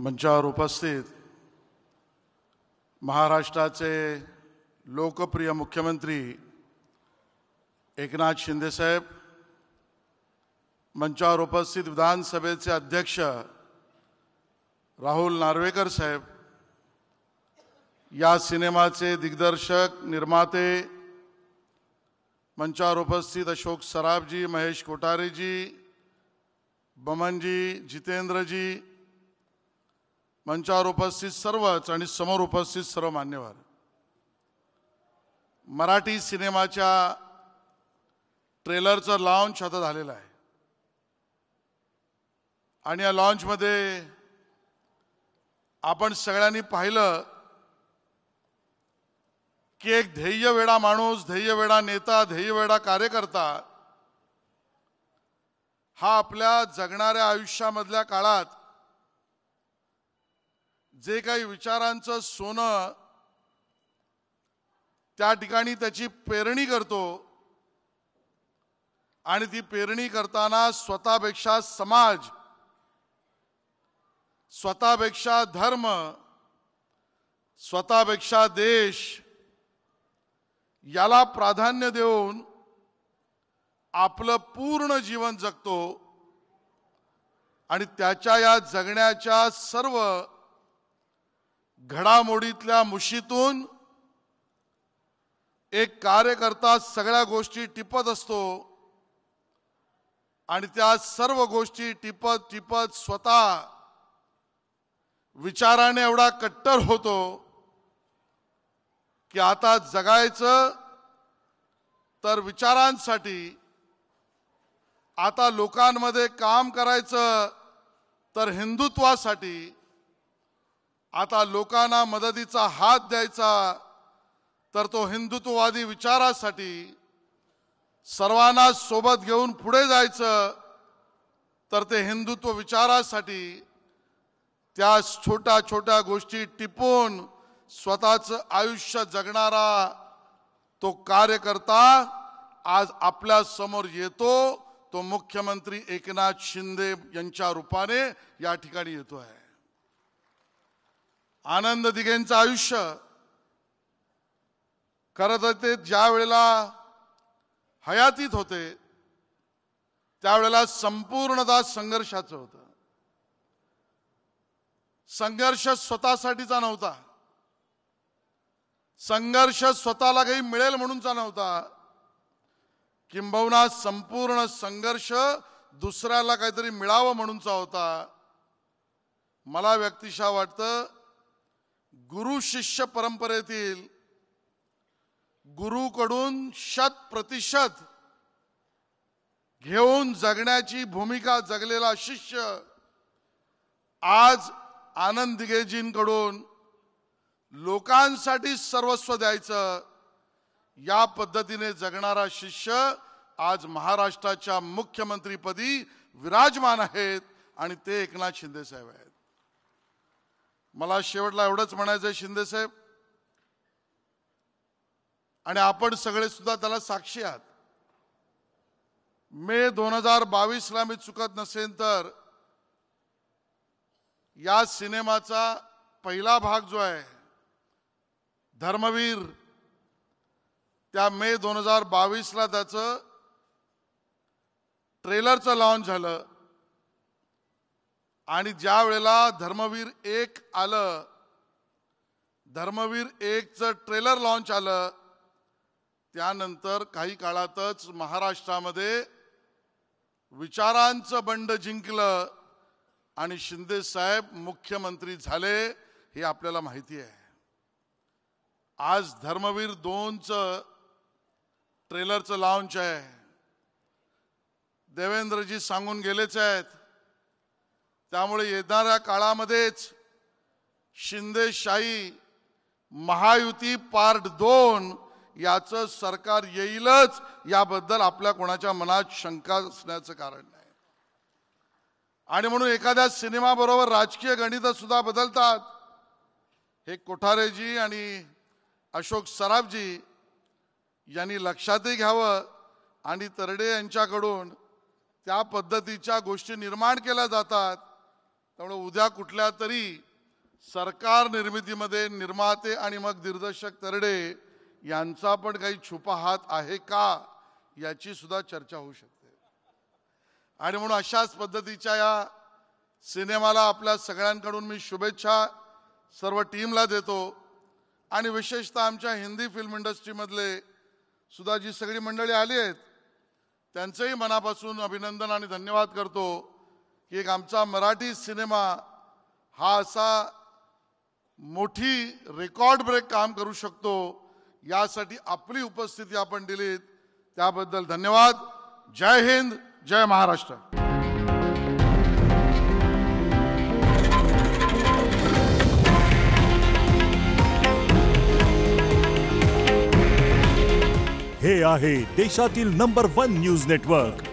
मंचावर उपस्थित महाराष्ट्राचे लोकप्रिय मुख्यमंत्री एकनाथ शिंदेसाहेब मंचावर उपस्थित विधानसभेचे अध्यक्ष राहुल नार्वेकर साहेब या सिनेमाचे दिग्दर्शक निर्माते मंचावर उपस्थित अशोक सराफजी महेश कोठारेजी बमनजी जितेंद्रजी मंचावर उपस्थित सर्वच आणि समोर उपस्थित सर्व मान्यवर मराठी सिनेमाच्या ट्रेलरचं लॉन्च आता झालेलं आहे आणि या लॉन्चमध्ये आपण सगळ्यांनी पाहिलं की एक वेळा माणूस वेळा नेता ध्येयवेळा कार्यकर्ता हा आपल्या जगणाऱ्या आयुष्यामधल्या काळात जे काही विचारांचं सोनं त्या ठिकाणी त्याची पेरणी करतो आणि ती पेरणी करताना स्वतःपेक्षा समाज स्वतःपेक्षा धर्म स्वतःपेक्षा देश याला प्राधान्य देऊन आपलं पूर्ण जीवन जगतो आणि त्याच्या या जगण्याच्या सर्व घडामोडीतल्या मुशीतून एक कार्यकर्ता सगळ्या गोष्टी टिपत असतो आणि त्या सर्व गोष्टी टिपत टिपत स्वतः विचाराने एवढा कट्टर होतो की आता जगायचं तर विचारांसाठी आता लोकांमध्ये काम करायचं तर हिंदुत्वासाठी आता लोकांना मदतीचा हात द्यायचा तर तो हिंदुत्ववादी विचारासाठी सर्वांना सोबत घेऊन पुढे जायचं तर ते हिंदुत्व विचारासाठी त्या छोट्या छोट्या गोष्टी टिपून स्वतःचं आयुष्य जगणारा तो कार्यकर्ता आज आपल्या समोर येतो तो मुख्यमंत्री एकनाथ शिंदे यांच्या रूपाने या ठिकाणी येतो आहे आनंद दिघेंचं आयुष्य करत ज्या वेळेला हयातीत होते त्यावेळेला संपूर्णता संघर्षाचं होतं संघर्ष स्वतःसाठीचा नव्हता संघर्ष स्वतःला काही मिळेल म्हणूनचा नव्हता किंबहुना संपूर्ण संघर्ष दुसऱ्याला काहीतरी मिळावं म्हणूनचा होता मला व्यक्तिशा वाटतं गुरु शिष्य परंपरेतील गुरुकडून शत प्रतिशत घेऊन जगण्याची भूमिका जगलेला शिष्य आज आनंद दिगेजींकडून लोकांसाठी सर्वस्व द्यायचं या पद्धतीने जगणारा शिष्य आज महाराष्ट्राच्या मुख्यमंत्रीपदी विराजमान आहेत आणि ते एकनाथ शिंदे साहेब आहेत मला शेवटला एवढंच म्हणायचं आहे शिंदेसाहेब आणि आपण सगळे सुद्धा त्याला साक्षी आहात मे दोन हजार बावीसला मी चुकत नसेन तर या सिनेमाचा पहिला भाग जो आहे धर्मवीर त्या मे दोन हजार बावीसला त्याचं ट्रेलरचं लॉन्च झालं आणि ज्या वेळेला धर्मवीर एक आलं धर्मवीर एकचं ट्रेलर लॉन्च आलं त्यानंतर काही काळातच महाराष्ट्रामध्ये विचारांचं बंड जिंकलं आणि शिंदे साहेब मुख्यमंत्री झाले हे आपल्याला माहिती आहे आज धर्मवीर दोनचं ट्रेलरचं लॉन्च आहे देवेंद्रजी सांगून गेलेच आहेत त्यामुळे येणाऱ्या काळामध्येच शिंदेशाही महायुती पार्ट दोन याचं सरकार येईलच याबद्दल आपल्या कोणाच्या मनात शंका असण्याचं कारण नाही आणि म्हणून एखाद्या सिनेमाबरोबर राजकीय गणित सुद्धा बदलतात हे कोठारेजी आणि अशोक सराफजी यांनी लक्षातही घ्यावं आणि तरडे यांच्याकडून त्या पद्धतीच्या गोष्टी निर्माण केल्या जातात त्यामुळे उद्या कुठल्या तरी सरकार निर्मितीमध्ये निर्माते आणि मग दिग्दर्शक तरडे यांचा पण काही छुपा हात आहे का याची सुद्धा चर्चा होऊ शकते आणि म्हणून अशाच पद्धतीच्या या सिनेमाला आपल्या सगळ्यांकडून मी शुभेच्छा सर्व टीमला देतो आणि विशेषतः आमच्या हिंदी फिल्म इंडस्ट्रीमधले सुद्धा जी सगळी मंडळी आली आहेत त्यांचंही मनापासून अभिनंदन आणि धन्यवाद करतो की एक आमचा मराठी सिनेमा हा असा मोठी रेकॉर्ड ब्रेक काम करू शकतो यासाठी आपली उपस्थिती आपण दिलीत त्याबद्दल धन्यवाद जय हिंद जय महाराष्ट्र हे आहे देशातील नंबर वन न्यूज नेटवर्क